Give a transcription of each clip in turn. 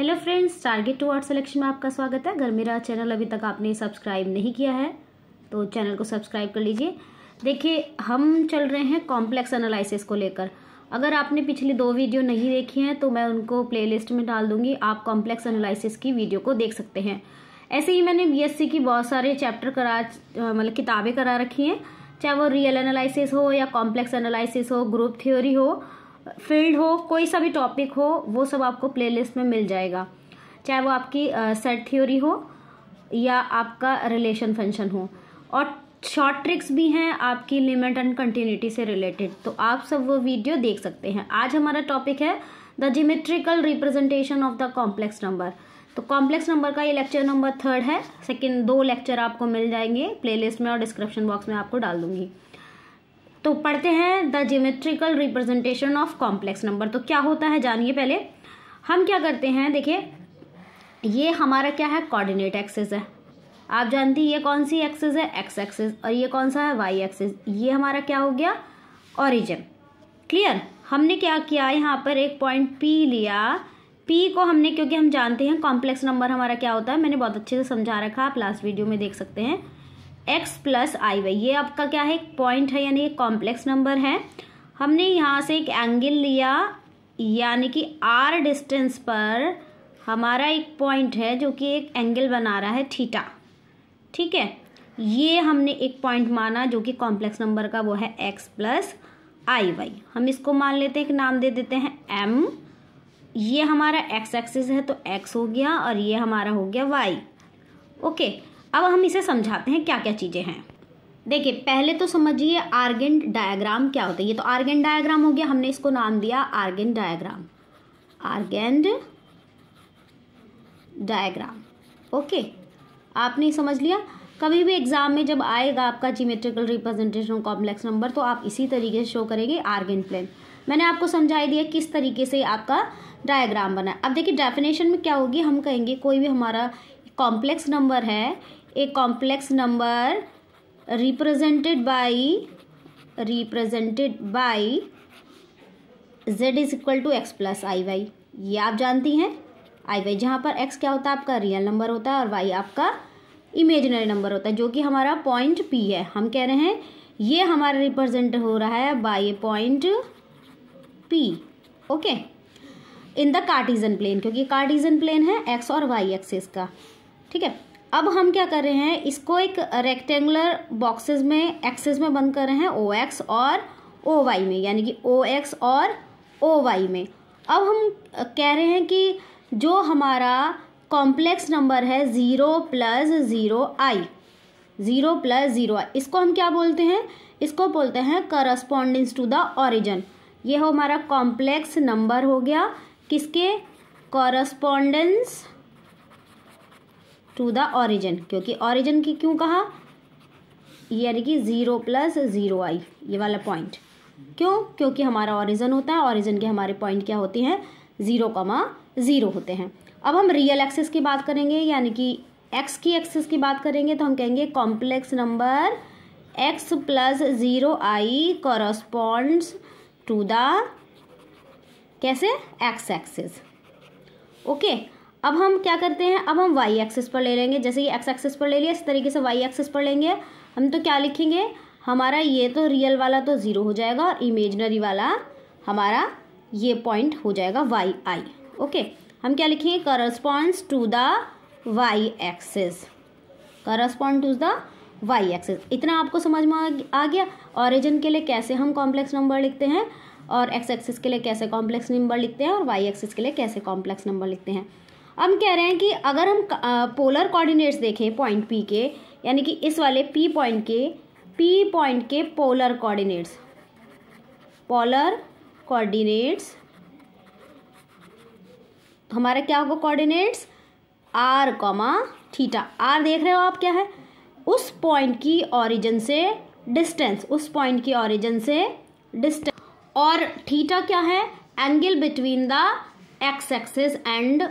Hello friends target to art selection में आपका स्वागत है अगर मेरा चैनल अभी तक आपने सब्सक्राइब नहीं किया है तो चैनल को सब्सक्राइब कर लीजिए देखिए हम चल रहे हैं कॉम्प्लेक्स एनालिसिस को लेकर अगर आपने पिछली दो वीडियो नहीं देखी हैं तो मैं उनको प्लेलिस्ट में डाल दूंगी आप कॉम्प्लेक्स एनालिसिस की वीडियो को देख सकते हैं ऐसे ही मैंने बी की बहुत सारे चैप्टर करा मतलब किताबें करा रखी हैं चाहे वो रियल एनालिसिस हो या कॉम्प्लेक्स एनालिसिस हो ग्रुप थ्योरी हो फील्ड हो कोई सा भी टॉपिक हो वो सब आपको प्लेलिस्ट में मिल जाएगा चाहे वो आपकी सेट थ्योरी हो या आपका रिलेशन फंक्शन हो और शॉर्ट ट्रिक्स भी हैं आपकी लिमिट एंड कंटिन्यूटी से रिलेटेड तो आप सब वो वीडियो देख सकते हैं आज हमारा टॉपिक है the geometrical representation of the complex number तो कॉम्प्लेक्स नंबर का ये लेक्चर नंबर थर्ड है सेकेंड दो लेक्चर आपको मिल जाएंगे प्लेलिस्ट में और डिस्क्रिप्शन बॉक्स में आपको डाल दूंगी तो पढ़ते हैं the geometrical representation of complex number तो क्या होता है जानिए पहले हम क्या करते हैं देखिए ये हमारा क्या है कोऑर्डिनेट एक्सेस है आप जानती ये कौन सी एक्सेस है एक्स एक्सेस और ये कौन सा है वाई एक्सेस ये हमारा क्या हो गया ऑरिजन क्लियर हमने क्या किया यहाँ पर एक पॉइंट पी लिया पी को हमने क्योंकि हम जानते हैं कॉम्प्लेक्स नंबर हमारा क्या होता है मैंने बहुत अच्छे से समझा रखा आप लास्ट वीडियो में देख सकते हैं एक्स प्लस आई वाई ये आपका क्या है पॉइंट है यानी कॉम्प्लेक्स नंबर है हमने यहाँ से एक एंगल लिया यानी कि आर डिस्टेंस पर हमारा एक पॉइंट है जो कि एक एंगल बना रहा है थीटा ठीक है ये हमने एक पॉइंट माना जो कि कॉम्प्लेक्स नंबर का वो है एक्स प्लस आई वाई हम इसको मान लेते हैं कि नाम दे देते हैं एम ये हमारा एक्स एक्सिस है तो एक्स हो गया और ये हमारा हो गया वाई ओके अब हम इसे समझाते हैं क्या क्या चीज़ें हैं देखिए पहले तो समझिए आर्गेंड डायग्राम क्या होता है ये तो आर्गेंड डायग्राम हो गया हमने इसको नाम दिया Argand diagram Argand diagram okay आपने समझ लिया कभी भी एग्जाम में जब आएगा आपका जीमेट्रिकल रिप्रेजेंटेशन कॉम्प्लेक्स नंबर तो आप इसी तरीके से शो करेंगे आर्गेन प्लेन मैंने आपको समझाई दिया किस तरीके से आपका डायग्राम बना अब देखिए डेफिनेशन में क्या होगी हम कहेंगे कोई भी हमारा कॉम्प्लेक्स नंबर है a complex number represented by represented by z is equal to x plus I Y ये आप जानती हैं आई वाई जहाँ पर x क्या होता है आपका रियल नंबर होता है और y आपका इमेजनरी नंबर होता है जो कि हमारा पॉइंट P है हम कह रहे हैं ये हमारा रिप्रेजेंट हो रहा है by a point P okay in the Cartesian plane क्योंकि कार्टिजन प्लेन है एक्स और वाई एक्सेस का ठीक है अब हम क्या कर रहे हैं इसको एक रेक्टेंगुलर बॉक्सेस में एक्सेस में बंद कर रहे हैं ओ एक्स और ओ वाई में यानी कि ओ एक्स और ओ वाई में अब हम कह रहे हैं कि जो हमारा कॉम्प्लेक्स नंबर है zero plus zero I zero plus zero I इसको हम क्या बोलते हैं इसको बोलते हैं करस्पॉन्डेंस टू द ऑरिजन ये हमारा कॉम्प्लेक्स नंबर हो गया किसके कॉरस्पॉन्डेंस टू द ऑरिजन क्योंकि ऑरिजन की क्यों कहा यानी कि ज़ीरो प्लस ज़ीरो आई ये वाला पॉइंट क्यों क्योंकि हमारा ऑरिजन होता है ऑरिजन के हमारे पॉइंट क्या होते हैं ज़ीरो कमा ज़ीरो होते हैं अब हम रियल एक्सेस की बात करेंगे यानी कि एक्स की एक्सेस की बात करेंगे तो हम कहेंगे complex number X plus zero I corresponds to the कैसे एक्स एक्सेस ओके okay. अब हम क्या करते हैं अब हम वाई एक्सेस पर ले लेंगे जैसे कि एक्स एक्सेस पर ले लिया इस तरीके से वाई एक्सेस पर लेंगे हम तो क्या लिखेंगे हमारा ये तो रियल वाला तो ज़ीरो हो जाएगा और इमेजनरी वाला हमारा ये पॉइंट हो जाएगा वाई आई ओके हम क्या लिखेंगे corresponds to the Y axis correspond to the Y axis इतना आपको समझ में आ गया ऑरिजन के लिए कैसे हम कॉम्प्लेक्स नंबर लिखते हैं और एक्स एक्सेस के लिए कैसे कॉम्प्लेक्स नंबर लिखते हैं और वाई एक्सेस के लिए कैसे कॉम्प्लेक्स नंबर लिखते हैं हम कह रहे हैं कि अगर हम पोलर कोऑर्डिनेट्स देखें पॉइंट पी के यानी कि इस वाले पी पॉइंट के पी पॉइंट के पोलर कोऑर्डिनेट्स पोलर कोऑर्डिनेट्स हमारा क्या होगा coordinates R comma theta R देख रहे हो आप क्या है उस पॉइंट की ओरिजिन से डिस्टेंस उस पॉइंट की ओरिजिन से डिस्टेंस और थीटा क्या है angle between the X axis and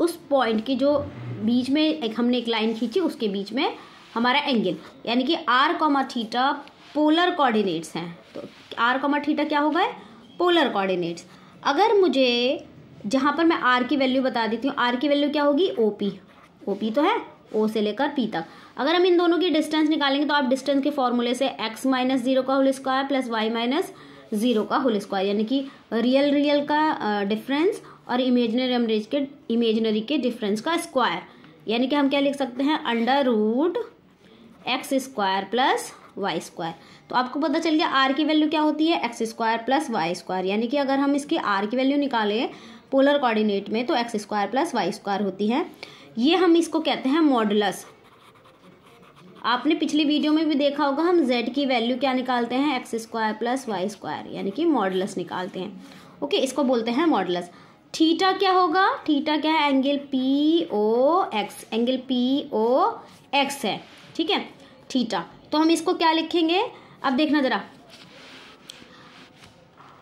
उस पॉइंट की जो बीच में एक हमने एक लाइन खींची उसके बीच में हमारा एंगल यानी कि R comma theta polar coordinates हैं तो आर कॉमा थीटा क्या होगा पोलर कोऑर्डिनेट्स अगर मुझे जहाँ पर मैं आर की वैल्यू बता देती हूँ आर की वैल्यू क्या होगी ओ पी ओ पी तो है ओ से लेकर पी तक अगर हम इन दोनों की डिस्टेंस निकालेंगे तो आप डिस्टेंस के फॉर्मूले से एक्स माइनस जीरो का whole square plus Y minus zero का होल स्क्वायर यानी कि रियल रियल का डिफरेंस uh, और इमेजनरी एमरेज के इमेजनरी के डिफरेंस का स्क्वायर यानी कि हम क्या लिख सकते हैं under root X square plus Y square तो आपको पता चल गया आर की वैल्यू क्या होती है X square plus Y square यानी कि अगर हम इसकी आर की वैल्यू निकालें पोलर कोऑर्डिनेट में तो X square plus Y square होती है ये हम इसको कहते हैं मॉडलस आपने पिछली वीडियो में भी देखा होगा हम z की वैल्यू क्या निकालते हैं X square plus Y square यानी कि मॉडलस निकालते हैं ओके इसको बोलते हैं मॉडलस थीटा क्या होगा थीटा क्या है angle P O X angle P O X है ठीक है थीटा तो हम इसको क्या लिखेंगे अब देखना ज़रा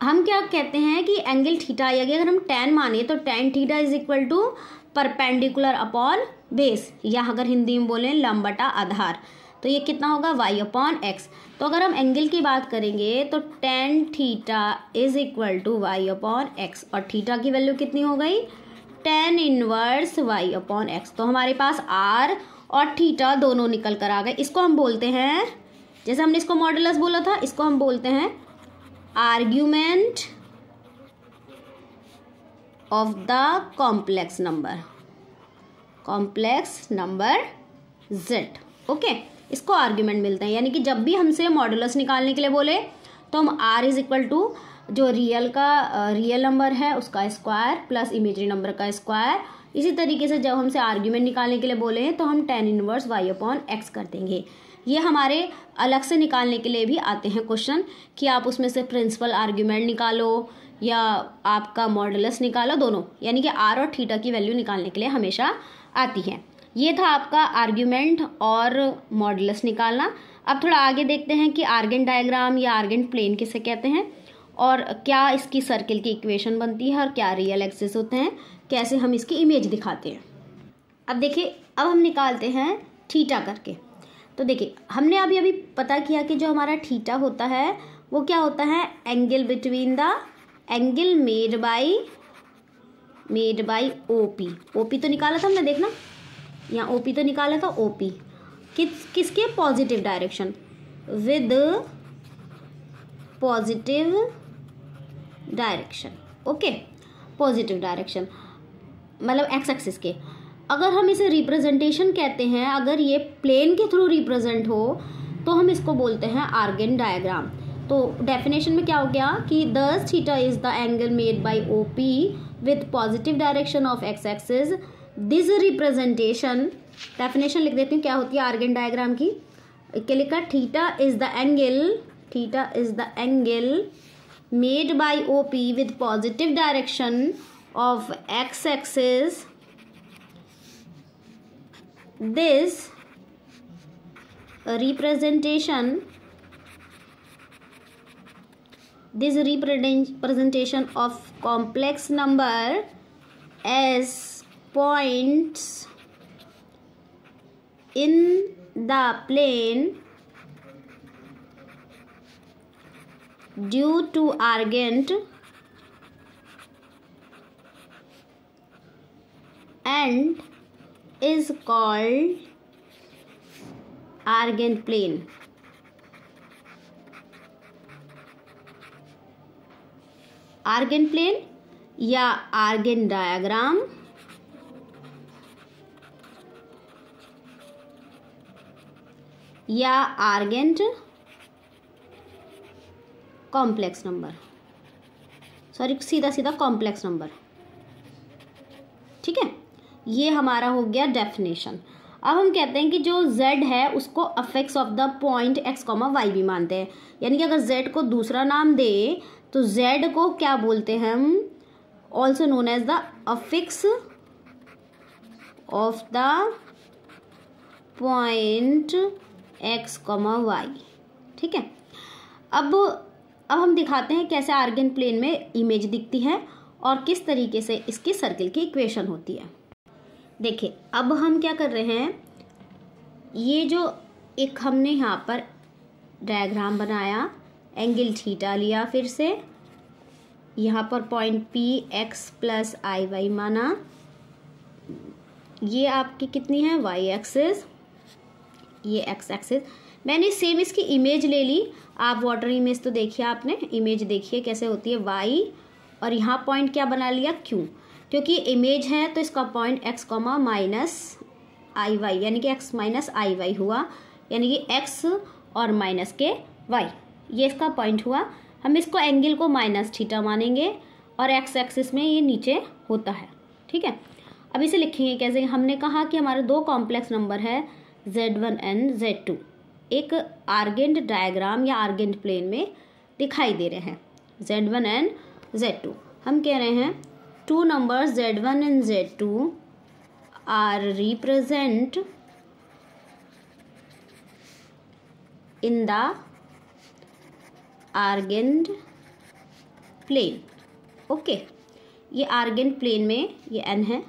हम क्या कहते हैं कि एंगल थीटा गया अगर हम टेन माने तो tan theta is equal to perpendicular upon base या अगर हिंदी में बोलें लंबटा आधार तो ये कितना होगा वाई अपॉन एक्स तो अगर हम एंगल की बात करेंगे तो tan theta is equal to Y upon X और थीटा की वैल्यू कितनी हो गई tan inverse Y upon X तो हमारे पास आर और थीटा दोनों निकल कर आ गए इसको हम बोलते हैं जैसे हमने इसको मॉडलस बोला था इसको हम बोलते हैं argument of the complex number complex number Z okay इसको आर्ग्यूमेंट मिलते हैं यानी कि जब भी हमसे मॉडुलस निकालने के लिए बोले तो हम आर इज इक्वल टू जो रियल का रियल नंबर है उसका स्क्वायर प्लस इमेजरी नंबर का स्क्वायर इसी तरीके से जब हमसे आर्ग्यूमेंट निकालने के लिए बोले तो हम tan inverse Y upon X कर देंगे ये हमारे अलग से निकालने के लिए भी आते हैं क्वेश्चन कि आप उसमें से प्रिंसिपल आर्ग्यूमेंट निकालो या आपका मॉडलस निकालो दोनों यानी कि आर और थीटा की वैल्यू निकालने के लिए हमेशा आती है ये था आपका आर्ग्यूमेंट और मॉडलस निकालना अब थोड़ा आगे देखते हैं कि आर्गेन डायग्राम या आर्गेन प्लेन किसे कहते हैं और क्या इसकी सर्किल की इक्वेशन बनती है और क्या रियल एक्सेस होते हैं कैसे हम इसकी इमेज दिखाते हैं अब देखिए अब हम निकालते हैं ठीटा करके तो देखिए हमने अभी अभी पता किया कि जो हमारा ठीटा होता है वो क्या होता है angle between the angle made by made by O P O P तो निकाला था हमने देखना यहाँ ओ पी तो निकाला था ओ पी किस किसके positive direction with positive direction okay positive direction मतलब एक्स एक्सिस के अगर हम इसे रिप्रेजेंटेशन कहते हैं अगर ये प्लेन के थ्रू रिप्रेजेंट हो तो हम इसको बोलते हैं आर्गेन डायग्राम तो डेफिनेशन में क्या हो गया कि दस theta is the angle made by O P with positive direction of x axis this representation definition लिख देती हूँ क्या होती है आर्गन डायग्राम की क्या लिखा theta is the angle theta is the angle made by O P with positive direction of x axis this representation this representation of complex number as points in the plane due to argent and is called argent plane argent plane या argent diagram या Argand complex number sorry सीधा सीधा complex number ठीक है ये हमारा हो गया डेफिनेशन अब हम कहते हैं कि जो z है उसको affix of the point x comma y भी मानते हैं यानी कि अगर z को दूसरा नाम दे तो z को क्या बोलते हैं हम also known as the affix of the point x comma y ठीक है अब अब हम दिखाते हैं कैसे आर्गन प्लेन में इमेज दिखती है और किस तरीके से इसकी सर्किल की इक्वेशन होती है देखिए अब हम क्या कर रहे हैं ये जो एक हमने यहाँ पर डायग्राम बनाया एंगल थीटा लिया फिर से यहाँ पर पॉइंट पी एक्स प्लस आई वाई माना ये आपकी कितनी है वाई एक्सेस ये एक्स एक्सेस मैंने सेम इसकी इमेज ले ली आप वाटर इमेज तो देखिए आपने इमेज देखिए कैसे होती है वाई और यहाँ पॉइंट क्या बना लिया क्यू क्योंकि इमेज है तो इसका point x comma minus i y यानी कि एक्स माइनस आई वाई हुआ यानी कि एक्स और माइनस के वाई ये इसका पॉइंट हुआ हम इसको एंगल को माइनस थीटा मानेंगे और एक्स एक्सिस में ये नीचे होता है ठीक है अब इसे लिखेंगे कैसे हमने कहा कि हमारे दो कॉम्प्लेक्स नंबर है z one and z two एक आर्गेंड डायग्राम या आर्गेंड प्लेन में दिखाई दे रहे हैं z one and z two हम कह रहे हैं two numbers z one and z two are represent in the Argand plane okay ये आर्गेंड प्लेन में ये एन है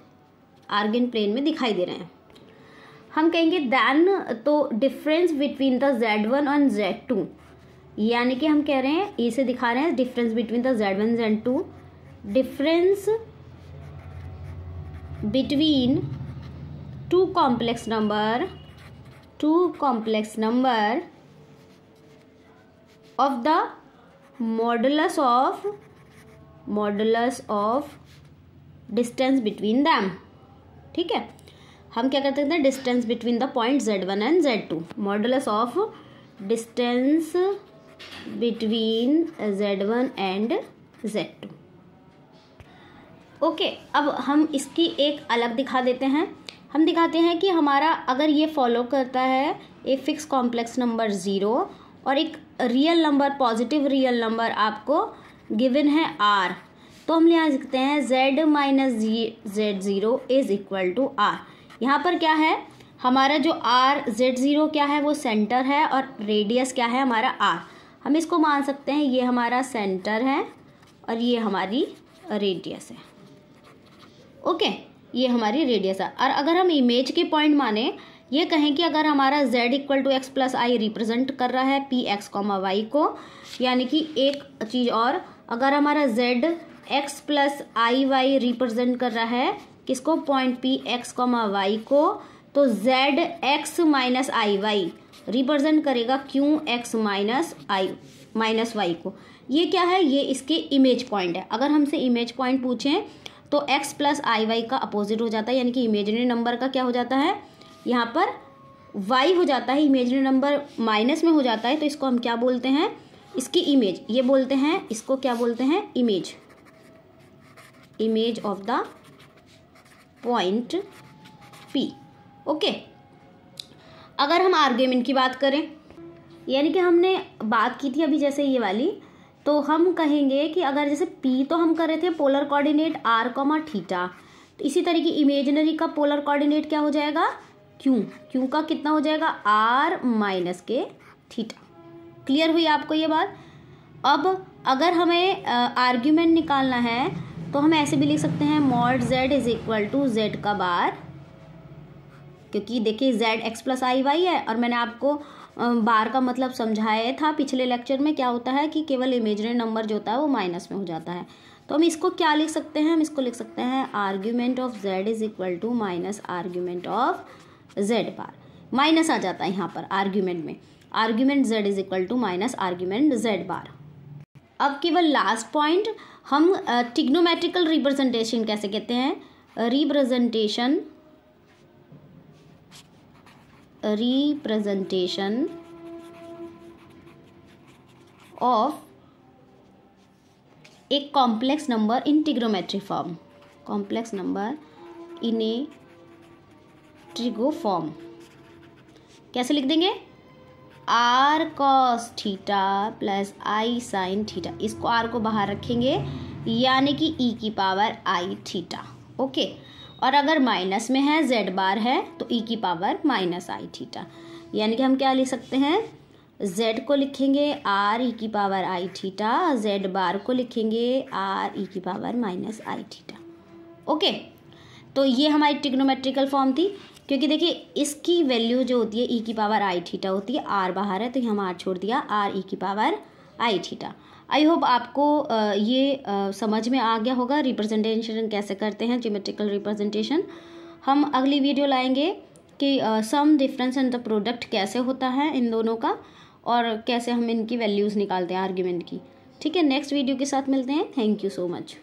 आर्गेंड प्लेन में दिखाई दे रहे हैं हम कहेंगे दैन तो difference between the z one और जेड टू यानी कि हम कह रहे हैं इसे दिखा रहे हैं difference between the z one z two difference between two complex number two complex number of the modulus of modulus of distance between them ठीक है हम क्या करते हैं distance between the point z one and z two model of distance between z one and z two okay अब हम इसकी एक अलग दिखा देते हैं हम दिखाते हैं कि हमारा अगर ये फॉलो करता है a fix complex number zero और एक real number positive real number आपको गिवन है आर तो हम यहाँ लिखते हैं z minus z zero is equal to r यहाँ पर क्या है हमारा जो आर जेड ज़ीरो क्या है वो सेंटर है और रेडियस क्या है हमारा आर हम इसको मान सकते हैं ये हमारा सेंटर है और ये हमारी रेडियस है ओके ये हमारी रेडियस है और अगर हम इमेज के पॉइंट माने ये कहें कि अगर हमारा z equal to x plus i represent कर रहा है पी एक्स कॉमा वाई को यानी कि एक चीज़ और अगर हमारा z एक्स प्लस आई वाई रिप्रेजेंट कर रहा है किसको point P x comma y को तो z x minus i y represent करेगा Q x minus i minus y को ये क्या है ये इसके इमेज पॉइंट है अगर हमसे इमेज पॉइंट पूछें तो x प्लस आई वाई का अपोजिट हो जाता है यानी कि इमेजनरी नंबर का क्या हो जाता है यहाँ पर y हो जाता है इमेजनरी नंबर माइनस में हो जाता है तो इसको हम क्या बोलते हैं इसकी इमेज ये बोलते हैं इसको क्या बोलते हैं image image of the point P okay अगर हम आर्ग्यूमेंट की बात करें यानी कि हमने बात की थी अभी जैसे ये वाली तो हम कहेंगे कि अगर जैसे पी तो हम कर रहे थे polar coordinate r comma theta तो इसी तरीके इमेजनरी का पोलर कोऑर्डिनेट क्या हो जाएगा क्यू क्यू का कितना हो जाएगा आर माइनस के थीटा क्लियर हुई आपको ये बात अब अगर हमें आर्ग्यूमेंट निकालना है तो हम ऐसे भी लिख सकते हैं mod z is equal to z का बार क्योंकि देखिए जेड एक्स प्लस आई वाई है और मैंने आपको बार का मतलब समझाया था पिछले लेक्चर में क्या होता है कि केवल इमेजनरी नंबर जो होता है वो माइनस में हो जाता है तो हम इसको क्या लिख सकते हैं हम इसको लिख सकते हैं argument of z is equal to minus argument of z bar minus आ जाता है यहाँ पर आर्ग्यूमेंट में argument z is equal to minus argument z bar अब केवल लास्ट पॉइंट हम टिग्नोमेट्रिकल रिप्रेजेंटेशन कैसे कहते हैं रिप्रेजेंटेशन रिप्रेजेंटेशन ऑफ एक complex number in trigonometric form complex number in a trigo form कैसे लिख देंगे r cos theta plus i sine theta इसको आर को बाहर रखेंगे यानी कि ई की पावर आई थीटा ओके और अगर माइनस में है जेड बार है तो ई की पावर माइनस आई थीटा यानी कि हम क्या लिख सकते हैं जेड को लिखेंगे आर ई की power i theta z bar को लिखेंगे आर ई की power minus i theta okay तो ये हमारी ट्रिग्नोमेट्रिकल फॉर्म थी क्योंकि देखिए इसकी वैल्यू जो होती है ई e की पावर आई थीटा होती है आर बाहर है तो हम आर छोड़ दिया आर ई e की power i theta I hope आपको ये समझ में आ गया होगा रिप्रेजेंटेशन कैसे करते हैं ज्योमेट्रिकल रिप्रेजेंटेशन हम अगली वीडियो लाएंगे कि sum difference in the product कैसे होता है इन दोनों का और कैसे हम इनकी वैल्यूज़ निकालते हैं आर्ग्यूमेंट की ठीक है नेक्स्ट वीडियो के साथ मिलते हैं थैंक यू सो मच